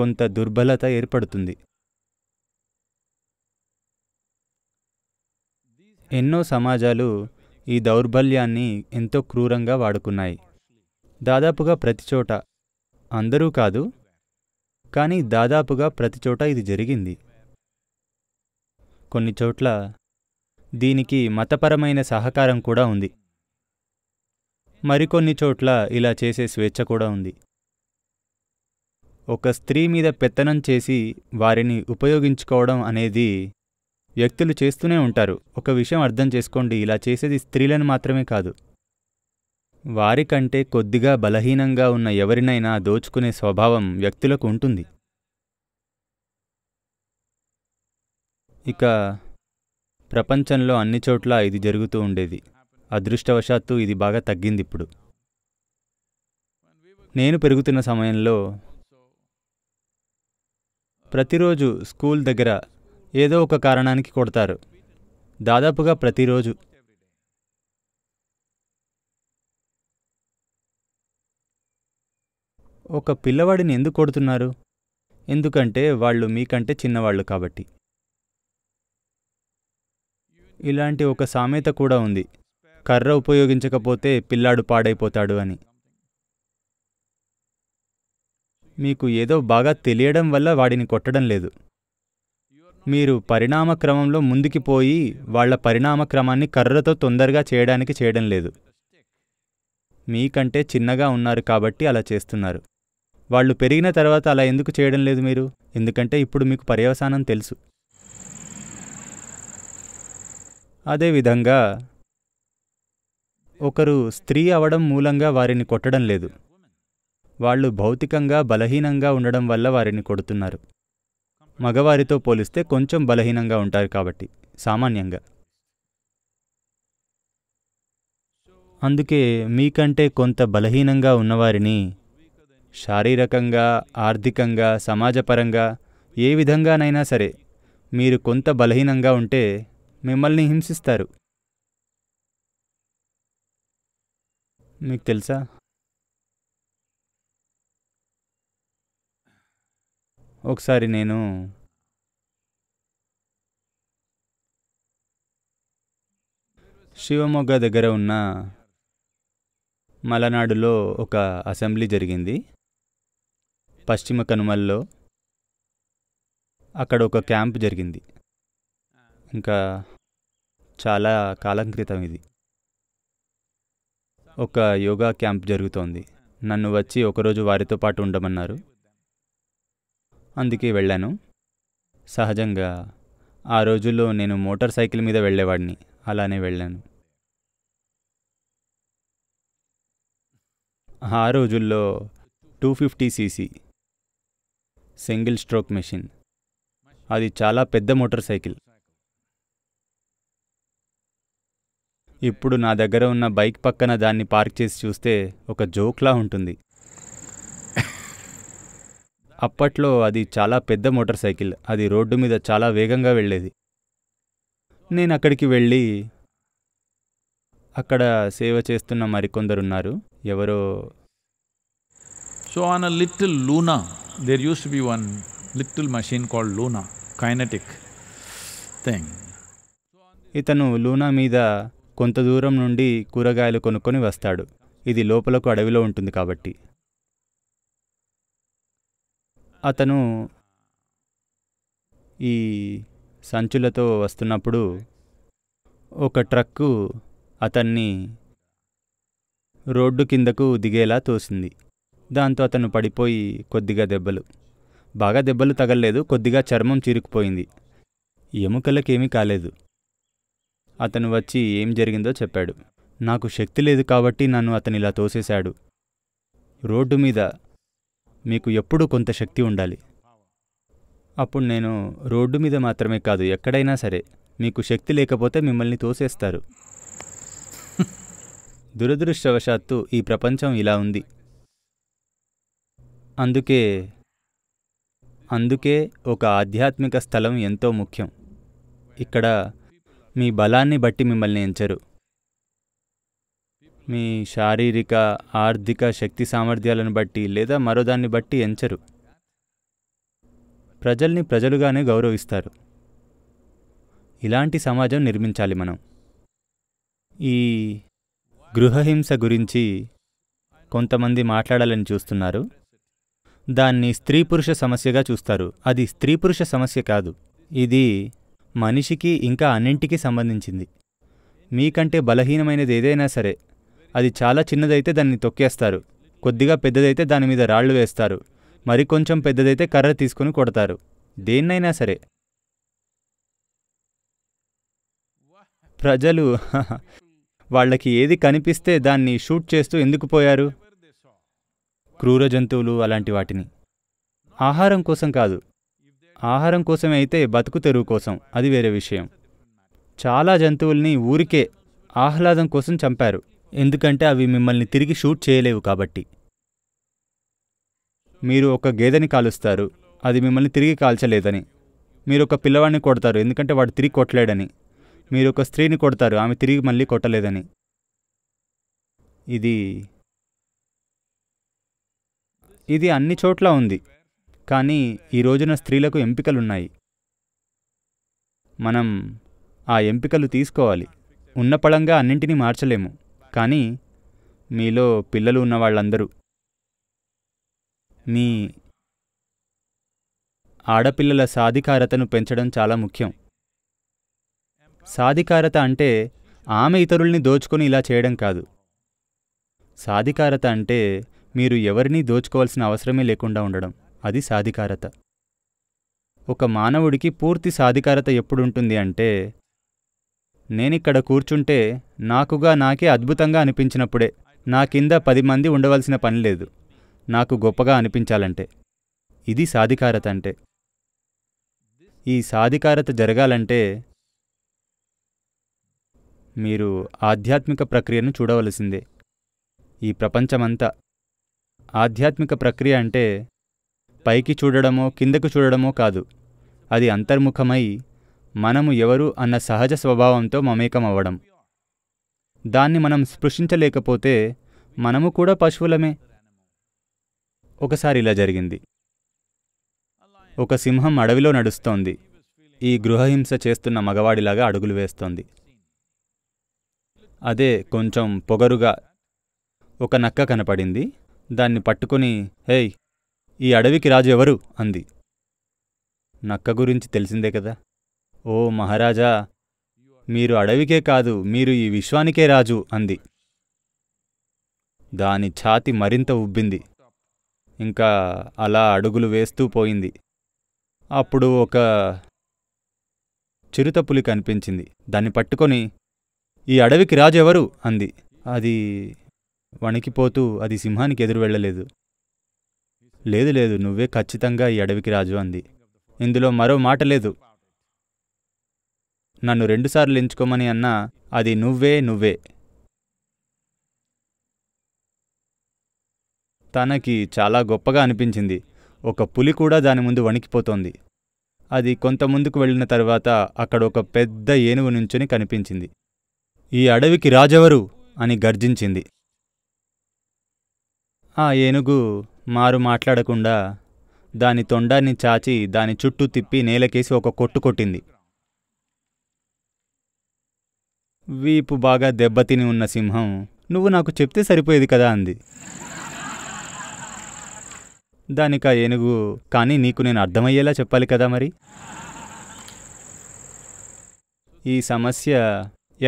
కొంత దుర్బలత ఏర్పడుతుంది ఎన్నో సమాజాలు ఈ దౌర్బల్యాన్ని ఎంతో క్రూరంగా వాడుకున్నాయి దాదాపుగా ప్రతిచోట అందరూ కాదు కానీ దాదాపుగా ప్రతిచోట ఇది జరిగింది కొన్ని చోట్ల దీనికి మతపరమైన సహకారం కూడా ఉంది మరికొన్ని చోట్ల ఇలా చేసే స్వేచ్ఛ కూడా ఉంది ఒక స్త్రీ మీద పెత్తనం చేసి వారిని ఉపయోగించుకోవడం అనేది వ్యక్తులు చేస్తూనే ఉంటారు ఒక విషయం అర్థం చేసుకోండి ఇలా చేసేది స్త్రీలను మాత్రమే కాదు వారికంటే కొద్దిగా బలహీనంగా ఉన్న ఎవరినైనా దోచుకునే స్వభావం వ్యక్తులకు ఉంటుంది ఇక ప్రపంచంలో అన్ని చోట్ల ఇది జరుగుతూ ఉండేది అదృష్టవశాత్తు ఇది బాగా తగ్గింది ఇప్పుడు నేను పెరుగుతున్న సమయంలో ప్రతిరోజు స్కూల్ దగ్గర ఏదో ఒక కారణానికి కొడతారు దాదాపుగా ప్రతిరోజు ఒక పిల్లవాడిని ఎందుకు కొడుతున్నారు ఎందుకంటే వాళ్ళు మీకంటే చిన్నవాళ్ళు కాబట్టి ఇలాంటి ఒక సామెత కూడా ఉంది కర్ర ఉపయోగించకపోతే పిల్లాడు పాడైపోతాడు అని మీకు ఏదో బాగా తెలియడం వల్ల వాడిని కొట్టడం లేదు మీరు పరిణామక్రమంలో ముందుకి పోయి వాళ్ల పరిణామక్రమాన్ని కర్రతో తొందరగా చేయడానికి చేయడం లేదు మీకంటే చిన్నగా ఉన్నారు కాబట్టి అలా చేస్తున్నారు వాళ్ళు పెరిగిన తర్వాత అలా ఎందుకు చేయడం లేదు మీరు ఎందుకంటే ఇప్పుడు మీకు పర్యవసానం తెలుసు అదేవిధంగా ఒకరు స్త్రీ అవడం మూలంగా వారిని కొట్టడం లేదు వాళ్ళు భౌతికంగా బలహీనంగా ఉండడం వల్ల వారిని కొడుతున్నారు మగవారితో పోలిస్తే కొంచెం బలహీనంగా ఉంటారు కాబట్టి సామాన్యంగా అందుకే మీకంటే కొంత బలహీనంగా ఉన్నవారిని శారీరకంగా ఆర్థికంగా సమాజపరంగా ఏ విధంగానైనా సరే మీరు కొంత బలహీనంగా ఉంటే మిమ్మల్ని హింసిస్తారు మీకు తెలుసా ఒకసారి నేను శివమొగ్గ దగ్గర ఉన్న మలనాడులో ఒక అసెంబ్లీ జరిగింది పశ్చిమ కనుమల్లో అక్కడ ఒక క్యాంప్ జరిగింది ఇంకా చాలా కాలం క్రితం ఇది ఒక యోగా క్యాంప్ జరుగుతోంది నన్ను వచ్చి ఒకరోజు వారితో పాటు ఉండమన్నారు అందుకే వెళ్ళాను సహజంగా ఆ రోజుల్లో నేను మోటార్ సైకిల్ మీద వెళ్ళేవాడిని అలానే వెళ్ళాను ఆ రోజుల్లో two fifty CC single stroke machine అది చాలా పెద్ద మోటార్ సైకిల్ ఇప్పుడు నా దగ్గర ఉన్న బైక్ పక్కన దాన్ని పార్క్ చేసి చూస్తే ఒక జోక్లా ఉంటుంది అప్పట్లో అది చాలా పెద్ద మోటార్ సైకిల్ అది రోడ్డు మీద చాలా వేగంగా వెళ్ళేది నేను అక్కడికి వెళ్ళి అక్కడ సేవ చేస్తున్న మరికొందరున్నారు ఎవరో so on a little Luna there used be one little machine called Luna Kinetic thing ఇతను లూనా మీద కొంత దూరం నుండి కూరగాయలు కొనుక్కొని వస్తాడు ఇది లోపలకు అడవిలో ఉంటుంది కాబట్టి అతను ఈ సంచులతో వస్తున్నప్పుడు ఒక ట్రక్కు అతన్ని రోడ్డు కిందకు దిగేలా తోసింది దాంతో అతను పడిపోయి కొద్దిగా దెబ్బలు బాగా దెబ్బలు తగలలేదు కొద్దిగా చర్మం చీరుకుపోయింది ఎముకలకేమీ కాలేదు అతను వచ్చి ఏం జరిగిందో చెప్పాడు నాకు శక్తి లేదు కాబట్టి నన్ను అతనిలా తోసేశాడు రోడ్డు మీద మీకు ఎప్పుడూ కొంత శక్తి ఉండాలి అప్పుడు నేను రోడ్డు మీద మాత్రమే కాదు ఎక్కడైనా సరే మీకు శక్తి లేకపోతే మిమ్మల్ని తోసేస్తారు దురదృష్టవశాత్తు ఈ ప్రపంచం ఇలా ఉంది అందుకే అందుకే ఒక ఆధ్యాత్మిక స్థలం ఎంతో ముఖ్యం ఇక్కడ మీ బలాన్ని బట్టి మిమ్మల్ని ఎంచరు మీ శారీరక ఆర్థిక శక్తి సామర్థ్యాలను బట్టి లేదా మరోదాన్ని బట్టి ఎంచరు ప్రజల్ని ప్రజలుగానే గౌరవిస్తారు ఇలాంటి సమాజం నిర్మించాలి మనం ఈ గృహహింస గురించి కొంతమంది మాట్లాడాలని చూస్తున్నారు దాన్ని స్త్రీ పురుష సమస్యగా చూస్తారు అది స్త్రీ పురుష సమస్య కాదు ఇది మనిషికి ఇంకా అన్నింటికి సంబంధించింది మీకంటే బలహీనమైనది ఏదైనా సరే అది చాలా చిన్నదైతే దాన్ని తొక్కేస్తారు కొద్దిగా పెద్దదైతే దాని మీద రాళ్లు వేస్తారు మరి కొంచెం పెద్దదైతే కర్ర తీసుకుని కొడతారు దేన్నైనా సరే ప్రజలు వాళ్ళకి ఏది కనిపిస్తే దాన్ని షూట్ చేస్తూ ఎందుకు పోయారు క్రూర జంతువులు అలాంటి వాటిని ఆహారం కోసం కాదు ఆహారం కోసమే అయితే బతుకు తెరువు కోసం అది వేరే విషయం చాలా జంతువుల్ని ఊరికే ఆహ్లాదం కోసం చంపారు ఎందుకంటే అవి మిమ్మల్ని తిరిగి షూట్ చేయలేవు కాబట్టి మీరు ఒక గేదెని కాలుస్తారు అది మిమ్మల్ని తిరిగి కాల్చలేదని మీరు ఒక పిల్లవాడిని కొడతారు ఎందుకంటే వాడు తిరిగి కొట్టలేడని మీరు ఒక స్త్రీని కొడతారు ఆమె తిరిగి మళ్ళీ కొట్టలేదని ఇది ఇది అన్ని చోట్ల ఉంది కానీ ఈ రోజున స్త్రీలకు ఎంపికలున్నాయి మనం ఆ ఎంపికలు తీసుకోవాలి ఉన్న పళంగా అన్నింటినీ మార్చలేము కానీ మీలో పిల్లలు ఉన్న వాళ్ళందరూ మీ ఆడపిల్లల సాధికారతను పెంచడం చాలా ముఖ్యం సాధికారత అంటే ఆమె ఇతరుల్ని దోచుకొని ఇలా చేయడం కాదు సాధికారత అంటే మీరు ఎవరినీ దోచుకోవాల్సిన అవసరమే లేకుండా ఉండడం అది సాధికారత ఒక మానవుడికి పూర్తి సాధికారత ఎప్పుడుంటుంది అంటే నేనిక్కడ కూర్చుంటే నాకుగా నాకే అద్భుతంగా అనిపించినప్పుడే నా కింద పది మంది ఉండవలసిన పనిలేదు నాకు గొప్పగా అనిపించాలంటే ఇది సాధికారత అంటే ఈ సాధికారత జరగాలంటే మీరు ఆధ్యాత్మిక ప్రక్రియను చూడవలసిందే ఈ ప్రపంచమంతా ఆధ్యాత్మిక ప్రక్రియ అంటే పైకి చూడడమో కిందకు చూడడమో కాదు అది అంతర్ముఖమై మనము ఎవరు అన్న సహజ స్వభావంతో మమేకమవ్వడం దాన్ని మనం స్పృశించలేకపోతే మనము కూడా పశువులమే ఒకసారి ఇలా జరిగింది ఒక సింహం అడవిలో నడుస్తోంది ఈ గృహహింస చేస్తున్న మగవాడిలాగా అడుగులు వేస్తోంది అదే కొంచెం పొగరుగా ఒక నక్క కనపడింది దాన్ని పట్టుకుని హేయ్ ఈ అడవికి రాజు ఎవరు అంది నక్క గురించి తెలిసిందే కదా ఓ మహారాజా మీరు అడవికే కాదు మీరు ఈ విశ్వానికే రాజు అంది దాని ఛాతి మరింత ఉబ్బింది ఇంకా అలా అడుగులు వేస్తూ పోయింది అప్పుడు ఒక చిరుతపులి కనిపించింది దాన్ని పట్టుకొని ఈ అడవికి రాజు ఎవరు అంది అది వణికిపోతూ అది సింహానికి ఎదురు వెళ్ళలేదు లేదు లేదు నువ్వే ఖచ్చితంగా ఈ అడవికి రాజు అంది ఇందులో మరో మాట లేదు నన్ను రెండుసార్లు ఎంచుకోమని అన్నా అది నువ్వే నువ్వే తనకి చాలా గొప్పగా అనిపించింది ఒక పులి కూడా దాని ముందు వణికిపోతోంది అది కొంత ముందుకు వెళ్ళిన తర్వాత అక్కడ ఒక పెద్ద ఏనుగు నుంచుని కనిపించింది ఈ అడవికి రాజెవరు అని గర్జించింది ఆ ఏనుగు మారు మాట్లాడకుండా దాని తొండాన్ని చాచి దాని చుట్టూ తిప్పి నేలకేసి ఒక కొట్టు కొట్టింది వీపు బాగా దెబ్బతిని ఉన్న సింహం నువ్వు నాకు చెప్తే సరిపోయేది కదా అంది దానిక ఏనుగు కానీ నీకు నేను అర్థమయ్యేలా చెప్పాలి కదా మరి ఈ సమస్య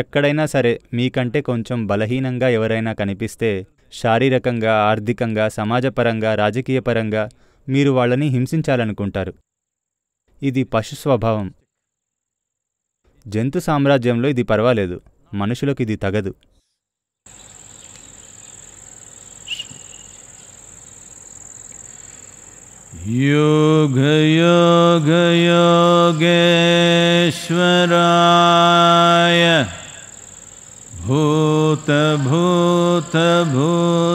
ఎక్కడైనా సరే మీకంటే కొంచెం బలహీనంగా ఎవరైనా కనిపిస్తే శారీరకంగా ఆర్థికంగా సమాజపరంగా రాజకీయపరంగా మీరు వాళ్ళని హింసించాలనుకుంటారు ఇది పశు స్వభావం జంతు సామ్రాజ్యంలో ఇది పర్వాలేదు మనుషులకు ఇది తగదు భూత భూత భూతేశ్వరాయ